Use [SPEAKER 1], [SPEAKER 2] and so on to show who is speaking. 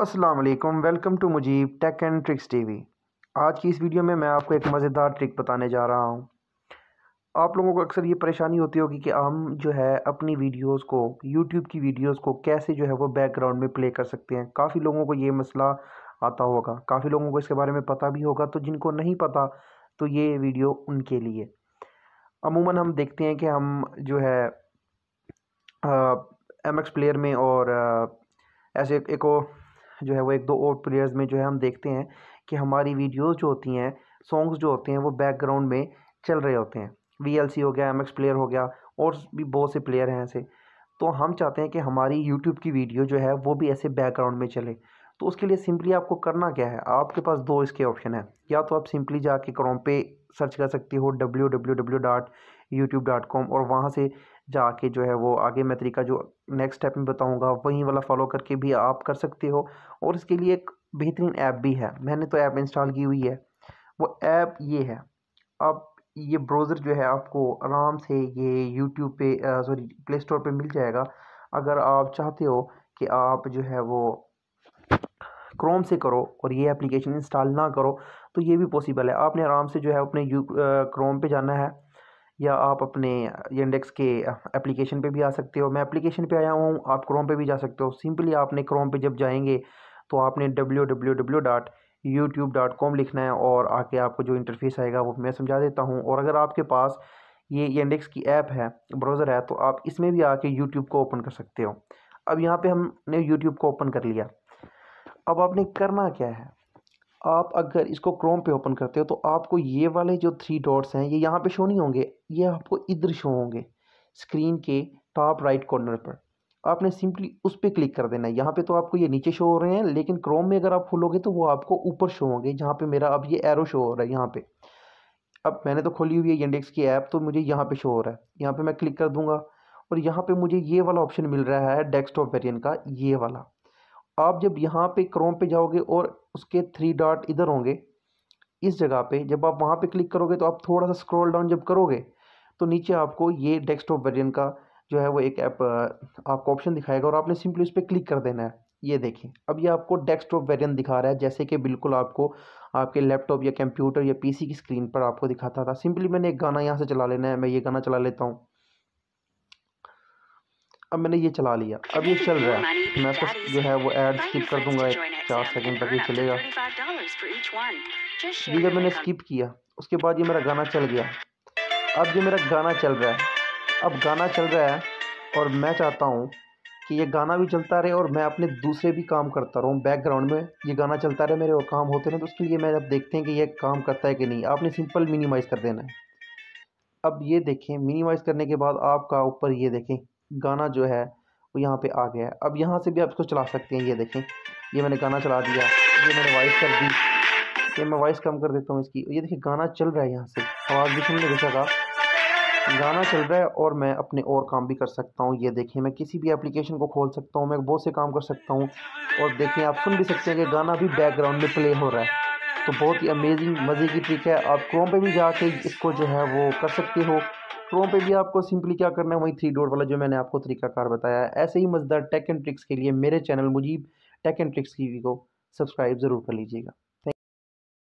[SPEAKER 1] अस्सलाम वालेकुम welcome to Mujeeb tech and tricks TV आज की इस वीडियो में मैं आपको एक मज़ेदार ट्रिक बताने जा रहा हूँ आप लोगों को अक्सर ये परेशानी होती होगी कि हम जो है अपनी वीडियोस को यूट्यूब की वीडियोस को कैसे जो है वो बैकग्राउंड में प्ले कर सकते हैं काफ़ी लोगों को ये मसला आता होगा काफ़ी लोगों को इसके बारे में पता भी होगा तो जिनको नहीं पता तो ये वीडियो उनके लिए अमूमन हम देखते हैं कि हम जो है एम एक्स प्लेयर में और ऐसे एक, एक जो है वो एक दो और प्लेयर्स में जो है हम देखते हैं कि हमारी वीडियोस जो होती हैं सॉन्ग्स जो होते हैं वो बैकग्राउंड में चल रहे होते हैं वी हो गया एम प्लेयर हो गया और भी बहुत से प्लेयर हैं ऐसे तो हम चाहते हैं कि हमारी यूट्यूब की वीडियो जो है वो भी ऐसे बैकग्राउंड में चले तो उसके लिए सिंपली आपको करना क्या है आपके पास दो इसके ऑप्शन हैं या तो आप सिंपली जाके क्रोम पे सर्च कर सकती हो W W W dot YouTube dot com और वहाँ से जाके जो है वो आगे मैं तरीका जो नेक्स्ट स्टेप में बताऊंगा वहीं वाला फॉलो करके भी आप कर सकते हो और इसके लिए एक बेहतरीन ऐप भी है मैंने तो ऐप इंस्टॉल की हुई है वो ऐप ये है अब ये ब्राउज़र जो है आपको आराम से ये यूट्यूब पे सॉरी प्ले स्टोर पर मिल जाएगा अगर आप चाहते हो कि आप जो है वो क्रोम से करो और ये एप्लीकेशन इंस्टॉल ना करो तो ये भी पॉसिबल है आपने आराम से जो है अपने क्रोम पे जाना है या आप अपने इंडेक्स के एप्लीकेशन पे भी आ सकते हो मैं एप्लीकेशन पे आया हूँ आप क्रोम पे भी जा सकते हो सिंपली आपने क्रोम पे जब जाएंगे तो आपने W W W dot YouTube dot com लिखना है और आके आपको जो इंटरफेस आएगा वो मैं समझा देता हूँ और अगर आपके पास ये इंडेक्स की ऐप है ब्राउज़र है तो आप इसमें भी आके यूट्यूब को ओपन कर सकते हो अब यहाँ पर हमने यूट्यूब को ओपन कर लिया अब आपने करना क्या है आप अगर इसको क्रोम पे ओपन करते हो तो आपको ये वाले जो थ्री डॉट्स हैं ये यहाँ पे शो नहीं होंगे ये आपको इधर शो होंगे स्क्रीन के टॉप राइट कॉर्नर पर आपने सिंपली उस पर क्लिक कर देना है यहाँ पे तो आपको ये नीचे शो हो रहे हैं लेकिन क्रोम में अगर आप खोलोगे तो वो आपको ऊपर शो होंगे जहाँ पे मेरा अब ये एरो शो हो रहा है यहाँ पे अब मैंने तो खोली हुई है इंडेक्स की ऐप तो मुझे यहाँ पे शो हो रहा है यहाँ पे मैं क्लिक कर दूंगा और यहाँ पे मुझे ये वाला ऑप्शन मिल रहा है डेस्कटॉप वेरियन का ये वाला आप जब यहाँ पे क्रोम पे जाओगे और उसके थ्री डॉट इधर होंगे इस जगह पे जब आप वहाँ पे क्लिक करोगे तो आप थोड़ा सा स्क्रॉल डाउन जब करोगे तो नीचे आपको ये डेस्कटॉप वर्जन का जो है वो एक ऐप आपको ऑप्शन दिखाएगा और आपने सिंपली उस पर क्लिक कर देना है ये देखें अब ये आपको डेस्कटॉप वेरिएंट दिखा रहा है जैसे कि बिल्कुल आपको आपके लैपटॉप या कंप्यूटर या पीसी की स्क्रीन पर आपको दिखाता था सिंपली मैंने एक गाना यहाँ से चला लेना है मैं ये गाना चला लेता हूँ अब मैंने ये चला लिया अब ये चल रहा है मैं तो जो है वो एड स्किप कर दूंगा एक चार सेकेंड तक ये चलेगा ये जब मैंने स्किप किया उसके बाद ये मेरा गाना चल गया अब जो मेरा गाना चल रहा है अब गाना चल रहा है और मैं चाहता हूँ कि ये गाना भी चलता रहे और मैं अपने दूसरे भी काम करता रहूँ बैकग्राउंड में ये गाना चलता रहे मेरे और काम होते रहे तो उसके लिए मैं अब देखते हैं कि ये काम करता है कि नहीं आपने सिंपल मिनिमाइज़ कर देना है अब ये देखें मिनिमाइज़ करने के बाद आपका ऊपर ये देखें गाना जो है वो यहाँ पे आ गया है अब यहाँ से भी आप इसको चला सकते हैं ये देखें ये मैंने गाना चला दिया ये मैंने वॉइस कर दी ये मैं वॉइस कम कर देता हूँ इसकी ये देखिए गाना चल रहा है यहाँ से आवाज़ भी सुनने था गाना चल रहा है और मैं अपने और काम भी कर सकता हूँ ये देखिए मैं किसी भी एप्लीकेशन को खोल सकता हूँ मैं बहुत से काम कर सकता हूँ और देखिए आप सुन भी सकते हैं कि गाना भी बैकग्राउंड में प्ले हो रहा है तो बहुत ही अमेजिंग मज़े की ट्रिक है आप क्रोम पे भी जाके इसको जो है वो कर सकते हो क्रोम पे भी आपको सिंपली क्या करना है वही थ्री डोर वाला जो मैंने आपको तरीकाकार बताया है ऐसे ही मज़ेदार टेक एंड ट्रिक्स के लिए मेरे channel Mujeeb tech and tricks वी को सब्सक्राइब ज़रूर कर लीजिएगा